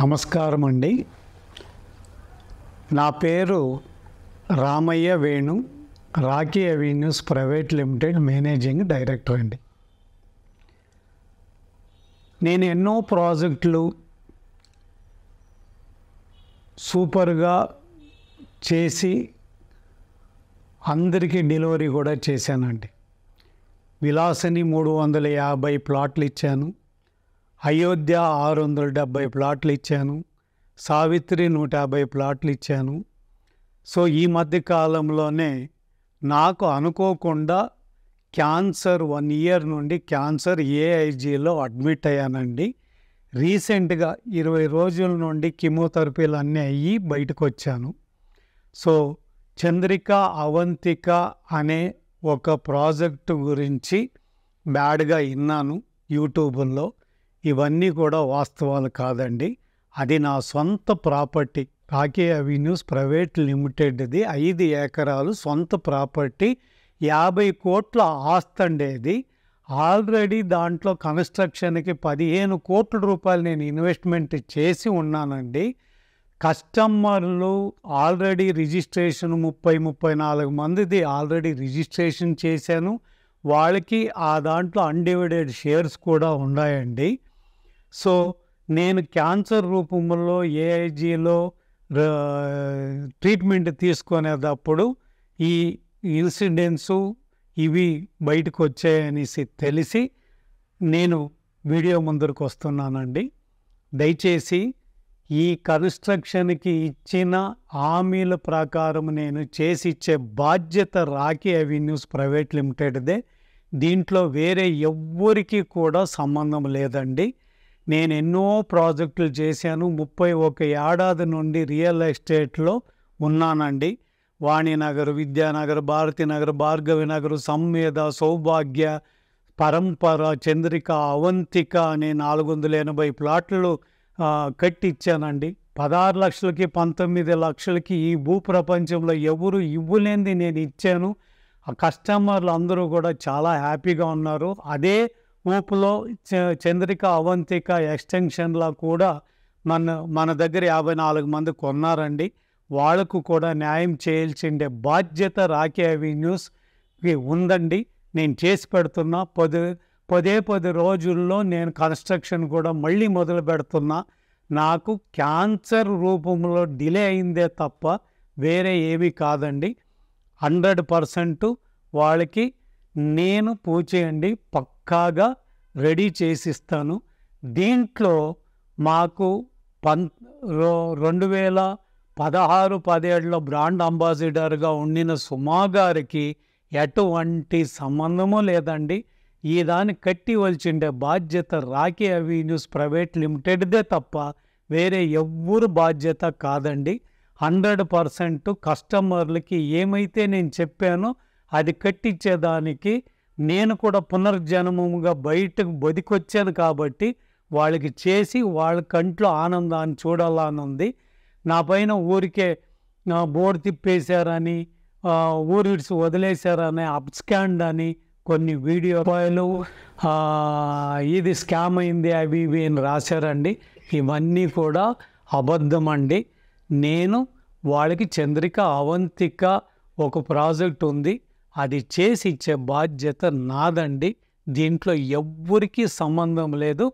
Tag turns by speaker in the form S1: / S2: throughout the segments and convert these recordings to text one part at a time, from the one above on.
S1: నమస్కారం అండి నా పేరు Ramaiah Venu Rocky Avenues Private Limited managing director అండి నేను ఎన్నో ప్రాజెక్టులు సూపర్గా చేసి అందరికీ డెలివరీ కూడా చేశానండి విలాసని మూడు వందల యాభై ప్లాట్లు ఇచ్చాను అయోధ్య ఆరు వందల డెబ్భై ప్లాట్లు ఇచ్చాను సావిత్రి నూట యాభై ప్లాట్లు ఇచ్చాను సో ఈ మధ్య కాలంలోనే నాకు అనుకోకుండా క్యాన్సర్ వన్ ఇయర్ నుండి క్యాన్సర్ ఏఐజీలో అడ్మిట్ అయ్యానండి రీసెంట్గా ఇరవై రోజుల నుండి కిమోథెరపీలు అన్నీ అయ్యి బయటకు వచ్చాను సో చంద్రిక అవంతిక అనే ఒక ప్రాజెక్టు గురించి బ్యాడ్గా విన్నాను యూట్యూబ్లో ఇవన్నీ కూడా వాస్తవాలు కాదండి అది నా సొంత ప్రాపర్టీ కాకే అవెన్యూస్ ప్రైవేట్ లిమిటెడ్ది ఐదు ఎకరాలు సొంత ప్రాపర్టీ యాభై కోట్ల ఆస్తండేది ఆల్రెడీ దాంట్లో కన్స్ట్రక్షన్కి పదిహేను కోట్ల రూపాయలు నేను ఇన్వెస్ట్మెంట్ చేసి ఉన్నానండి కస్టమర్లు ఆల్రెడీ రిజిస్ట్రేషన్ ముప్పై ముప్పై నాలుగు మందిది ఆల్రెడీ రిజిస్ట్రేషన్ చేశాను వాళ్ళకి ఆ దాంట్లో అన్డివైడెడ్ షేర్స్ కూడా ఉన్నాయండి సో నేను క్యాన్సర్ రూపంలో ఏఐజీలో ట్రీట్మెంట్ తీసుకునేటప్పుడు ఈ ఇన్సిడెంట్సు ఇవి బయటకు వచ్చాయనేసి తెలిసి నేను వీడియో ముందరకు వస్తున్నానండి దయచేసి ఈ కన్స్ట్రక్షన్కి ఇచ్చిన హామీల ప్రకారం నేను చేసి ఇచ్చే బాధ్యత రాఖీ అవెన్యూస్ ప్రైవేట్ లిమిటెడ్దే దీంట్లో వేరే ఎవ్వరికీ కూడా సంబంధం లేదండి నేను ఎన్నో ప్రాజెక్టులు చేశాను ముప్పై ఒక ఏడాది నుండి రియల్ ఎస్టేట్లో ఉన్నానండి వాణినగర్ విద్యానగర్ భారతీనగర్ భార్గవినగర్ సంవేద సౌభాగ్య పరంపర చంద్రిక అవంతిక అనే నాలుగు వందల ఎనభై ప్లాట్లు కట్టిచ్చానండి పదహారు లక్షలకి పంతొమ్మిది లక్షలకి ఈ భూ ప్రపంచంలో ఎవరు ఇవ్వలేనిది నేను ఇచ్చాను ఆ కస్టమర్లు అందరూ కూడా చాలా హ్యాపీగా ఉన్నారు అదే ఊపులో చంద్రిక అవంతిక ఎక్స్టెన్షన్లో కూడా మన మన దగ్గర యాభై నాలుగు మంది కొన్నారండి వాళ్లకు కూడా న్యాయం చేయాల్సిండే బాధ్యత రాఖీ అవెన్యూస్కి ఉందండి నేను చేసి పెడుతున్నా పది పదే పది రోజుల్లో నేను కన్స్ట్రక్షన్ కూడా మళ్ళీ మొదలు పెడుతున్నా నాకు క్యాన్సర్ రూపంలో డిలే అయిందే తప్ప వేరే ఏమీ కాదండి హండ్రెడ్ పర్సెంట్ వాళ్ళకి నేను పూచేయండి పక్క పక్కాగా రెడీ చేసిస్తాను దీంట్లో మాకు పం రెండు వేల పదహారు పదేళ్ళలో బ్రాండ్ అంబాసిడర్గా ఉండిన సుమా గారికి ఎటువంటి సంబంధము లేదండి ఈ దాన్ని కట్టి వలిచిండే బాధ్యత రాఖీ అవెన్యూస్ ప్రైవేట్ లిమిటెడ్దే తప్ప వేరే ఎవ్వరు బాధ్యత కాదండి హండ్రెడ్ పర్సెంట్ కస్టమర్లకి ఏమైతే నేను చెప్పానో అది కట్టించేదానికి నేను కూడా పునర్జన్మముగా బయటకు బతికొచ్చాను కాబట్టి వాళ్ళకి చేసి వాళ్ళ కంట్లో ఆనందాన్ని చూడాలని ఉంది నా పైన ఊరికే బోర్ తిప్పేశారని ఊరిడ్స్ వదిలేశారని అప్స్కాండ్ అని కొన్ని వీడియోలు ఇది స్కామ్ అయింది అవి ఇవి అని రాశారండి ఇవన్నీ కూడా అబద్ధం అండి నేను వాళ్ళకి చంద్రిక అవంతిక ఒక ప్రాజెక్ట్ ఉంది అది చేసి ఇచ్చే బాధ్యత నాదండి దీంట్లో ఎవ్వరికీ సంబంధం లేదు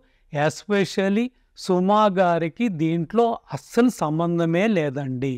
S1: ఎస్పెషలీ సుమా గారికి దీంట్లో అస్సలు సంబంధమే లేదండి